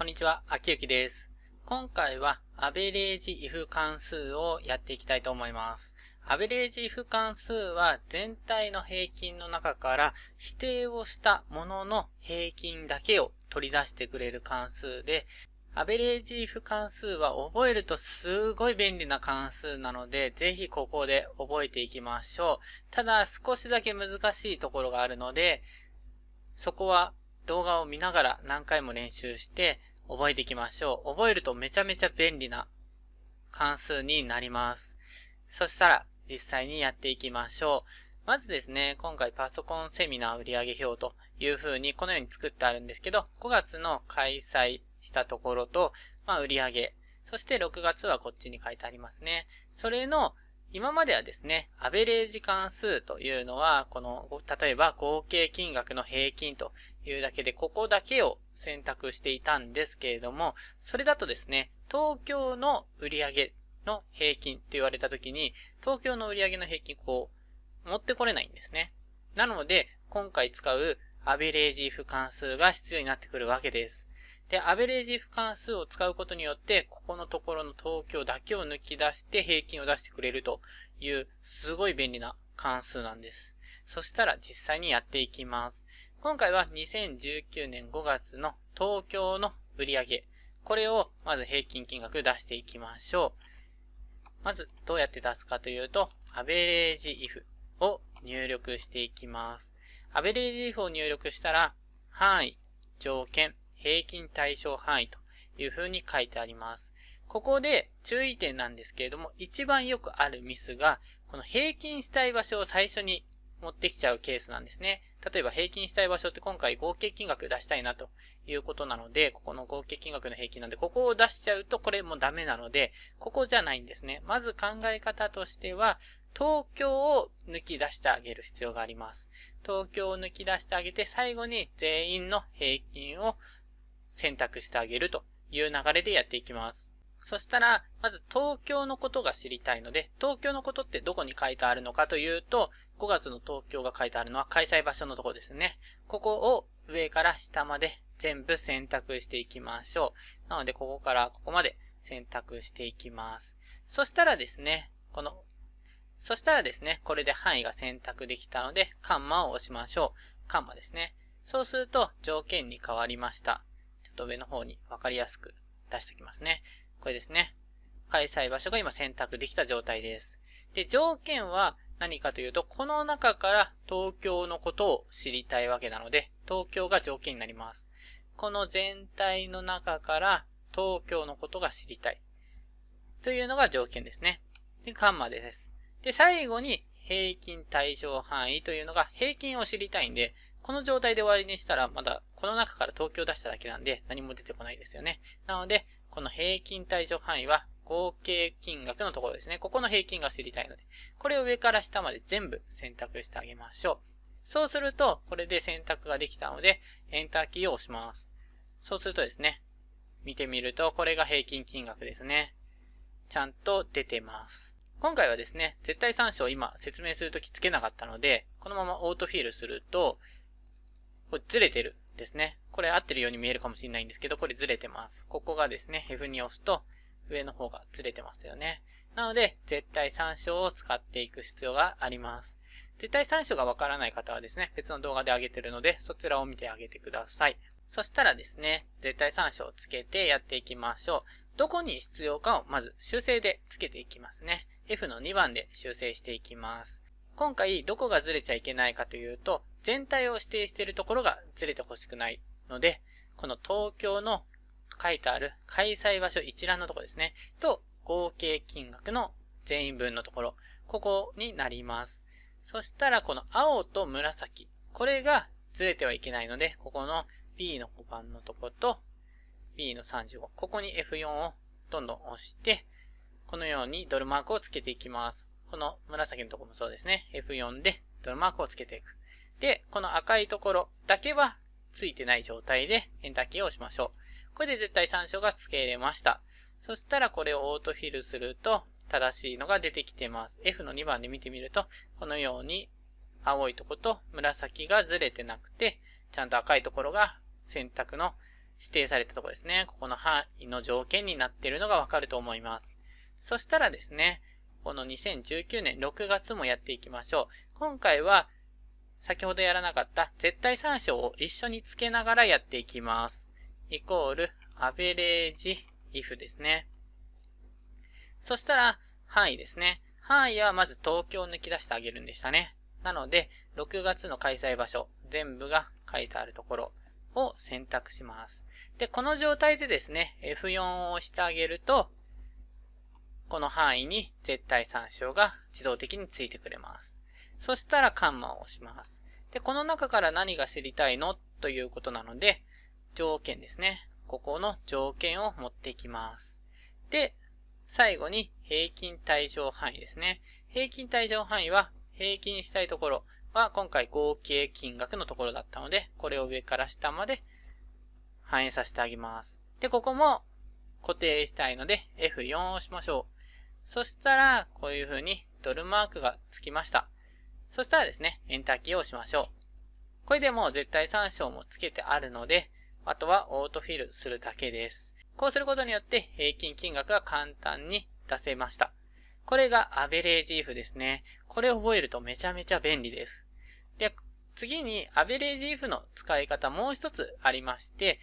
こんにちは、秋きです。今回は、アベレージ if 関数をやっていきたいと思います。アベレージ if 関数は、全体の平均の中から、指定をしたものの平均だけを取り出してくれる関数で、アベレージ if 関数は覚えるとすごい便利な関数なので、ぜひここで覚えていきましょう。ただ少しだけ難しいところがあるので、そこは動画を見ながら何回も練習して、覚えていきましょう。覚えるとめちゃめちゃ便利な関数になります。そしたら実際にやっていきましょう。まずですね、今回パソコンセミナー売上表というふうにこのように作ってあるんですけど、5月の開催したところと、まあ、売上、そして6月はこっちに書いてありますね。それの今まではですね、アベレージ関数というのは、この、例えば合計金額の平均というだけで、ここだけを選択していたんですけれども、それだとですね、東京の売上の平均と言われた時に、東京の売上の平均こう、持ってこれないんですね。なので、今回使うアベレージ不関数が必要になってくるわけです。で、アベレージ不関数を使うことによって、ここのところの東京だけを抜き出して平均を出してくれるという、すごい便利な関数なんです。そしたら実際にやっていきます。今回は2019年5月の東京の売り上げ。これをまず平均金額出していきましょう。まずどうやって出すかというと、アベレージ if を入力していきます。アベレージ if を入力したら、範囲、条件、平均対象範囲という風に書いてあります。ここで注意点なんですけれども、一番よくあるミスが、この平均したい場所を最初に持ってきちゃうケースなんですね。例えば平均したい場所って今回合計金額出したいなということなので、ここの合計金額の平均なんで、ここを出しちゃうとこれもダメなので、ここじゃないんですね。まず考え方としては、東京を抜き出してあげる必要があります。東京を抜き出してあげて、最後に全員の平均を選択してあげるという流れでやっていきます。そしたら、まず東京のことが知りたいので、東京のことってどこに書いてあるのかというと、5月の東京が書いてあるのは開催場所のとこですね。ここを上から下まで全部選択していきましょう。なので、ここからここまで選択していきます。そしたらですね、この、そしたらですね、これで範囲が選択できたので、カンマを押しましょう。カンマですね。そうすると、条件に変わりました。ちょっと上の方にわかりやすく出しておきますね。これですね。開催場所が今選択できた状態です。で、条件は何かというと、この中から東京のことを知りたいわけなので、東京が条件になります。この全体の中から東京のことが知りたい。というのが条件ですね。で、カンマです。で、最後に平均対象範囲というのが平均を知りたいんで、この状態で終わりにしたら、まだこの中から東京出しただけなんで何も出てこないですよね。なので、この平均対象範囲は合計金額のところですね。ここの平均が知りたいので、これを上から下まで全部選択してあげましょう。そうすると、これで選択ができたので、エンターキーを押します。そうするとですね、見てみると、これが平均金額ですね。ちゃんと出てます。今回はですね、絶対参照を今説明するときつけなかったので、このままオートフィールすると、これずれてるですね。これ合ってるように見えるかもしれないんですけど、これずれてます。ここがですね、f に押すと、上の方がずれてますよね。なので、絶対参照を使っていく必要があります。絶対参照がわからない方はですね、別の動画で上げてるので、そちらを見てあげてください。そしたらですね、絶対参照をつけてやっていきましょう。どこに必要かをまず修正でつけていきますね。F の2番で修正していきます。今回どこがずれちゃいけないかというと、全体を指定しているところがずれてほしくないので、この東京の書いてある開催場所一覧のところですね、と合計金額の全員分のところ、ここになります。そしたらこの青と紫、これがずれてはいけないので、ここの B の5番のとこと B の35、ここに F4 をどんどん押して、このようにドルマークをつけていきます。この紫のところもそうですね。F4 でドルマークをつけていく。で、この赤いところだけはついてない状態でエンターキーを押しましょう。これで絶対参照が付け入れました。そしたらこれをオートフィルすると正しいのが出てきてます。F の2番で見てみると、このように青いとこと紫がずれてなくて、ちゃんと赤いところが選択の指定されたところですね。ここの範囲の条件になっているのがわかると思います。そしたらですね、この2019年6月もやっていきましょう。今回は先ほどやらなかった絶対参照を一緒につけながらやっていきます。イコール、アベレージ、if ですね。そしたら、範囲ですね。範囲はまず東京を抜き出してあげるんでしたね。なので、6月の開催場所、全部が書いてあるところを選択します。で、この状態でですね、F4 を押してあげると、この範囲に絶対参照が自動的についてくれます。そしたらカンマを押します。で、この中から何が知りたいのということなので、条件ですね。ここの条件を持っていきます。で、最後に平均対象範囲ですね。平均対象範囲は平均したいところは今回合計金額のところだったので、これを上から下まで反映させてあげます。で、ここも固定したいので F4 を押しましょう。そしたら、こういう風にドルマークがつきました。そしたらですね、エンターキーを押しましょう。これでもう絶対参照もつけてあるので、あとはオートフィルするだけです。こうすることによって平均金額が簡単に出せました。これがアベレージイフですね。これを覚えるとめちゃめちゃ便利です。で、次にアベレージイフの使い方もう一つありまして、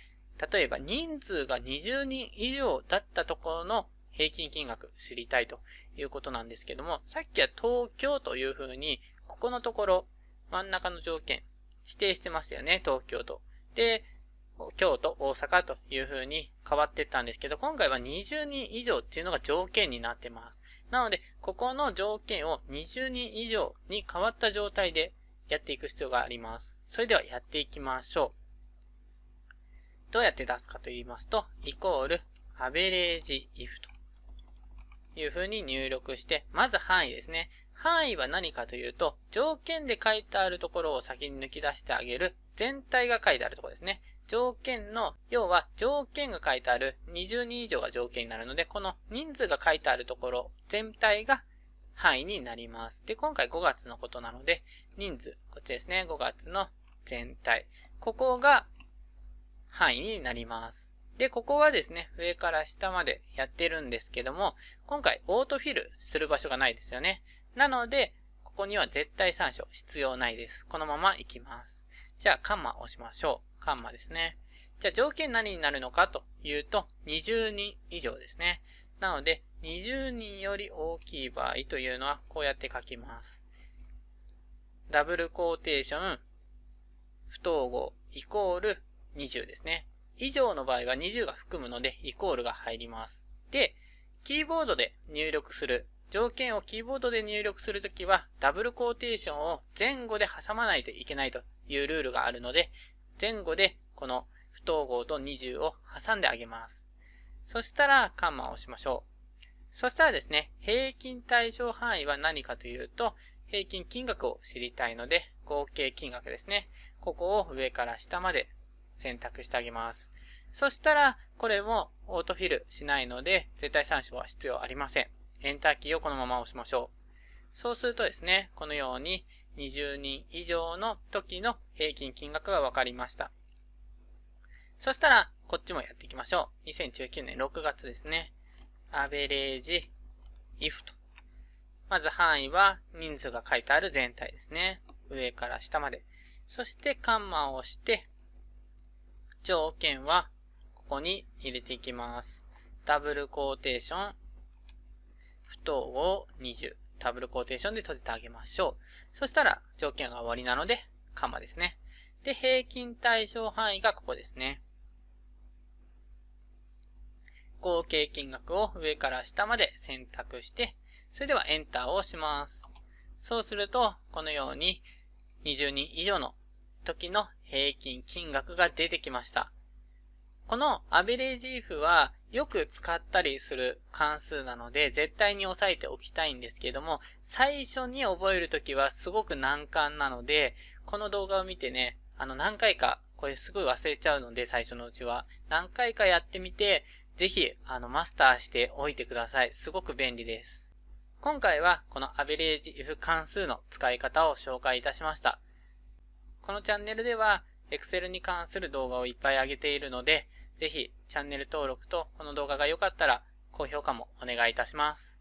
例えば人数が20人以上だったところの平均金額知りたいということなんですけども、さっきは東京というふうにここのところ、真ん中の条件、指定してましたよね、東京都。で、京都、大阪という風に変わってったんですけど、今回は20人以上っていうのが条件になってます。なので、ここの条件を20人以上に変わった状態でやっていく必要があります。それではやっていきましょう。どうやって出すかと言いますと、イコール、アベレージ if という風に入力して、まず範囲ですね。範囲は何かというと、条件で書いてあるところを先に抜き出してあげる、全体が書いてあるところですね。条件の、要は条件が書いてある20人以上が条件になるので、この人数が書いてあるところ全体が範囲になります。で、今回5月のことなので、人数、こっちですね、5月の全体。ここが範囲になります。で、ここはですね、上から下までやってるんですけども、今回オートフィルする場所がないですよね。なので、ここには絶対参照必要ないです。このままいきます。じゃあ、カンマ押しましょう。カンマですね。じゃあ、条件何になるのかというと、20人以上ですね。なので、20人より大きい場合というのは、こうやって書きます。ダブルコーテーション、不等号、イコール20ですね。以上の場合は20が含むので、イコールが入ります。で、キーボードで入力する条件をキーボードで入力するときは、ダブルコーテーションを前後で挟まないといけないというルールがあるので、前後でこの不等号と20を挟んであげます。そしたら、カンマを押しましょう。そしたらですね、平均対象範囲は何かというと、平均金額を知りたいので、合計金額ですね。ここを上から下まで選択してあげます。そしたら、これもオートフィルしないので、絶対参照は必要ありません。エンターキーをこのまま押しましょう。そうするとですね、このように20人以上の時の平均金額が分かりました。そしたら、こっちもやっていきましょう。2019年6月ですね。アベレージ if と。まず範囲は人数が書いてある全体ですね。上から下まで。そしてカンマを押して、条件はここに入れていきます。ダブルコーテーション不等を20、ダブルコーテーションで閉じてあげましょう。そしたら、条件が終わりなので、カマですね。で、平均対象範囲がここですね。合計金額を上から下まで選択して、それではエンターを押します。そうすると、このように20人以上の時の平均金額が出てきました。このアベレージーフはよく使ったりする関数なので、絶対に押さえておきたいんですけども、最初に覚えるときはすごく難関なので、この動画を見てね、あの何回か、これすごい忘れちゃうので、最初のうちは。何回かやってみて、ぜひ、あの、マスターしておいてください。すごく便利です。今回は、このアベレージ if 関数の使い方を紹介いたしました。このチャンネルでは、Excel に関する動画をいっぱい上げているので、ぜひチャンネル登録とこの動画が良かったら高評価もお願いいたします。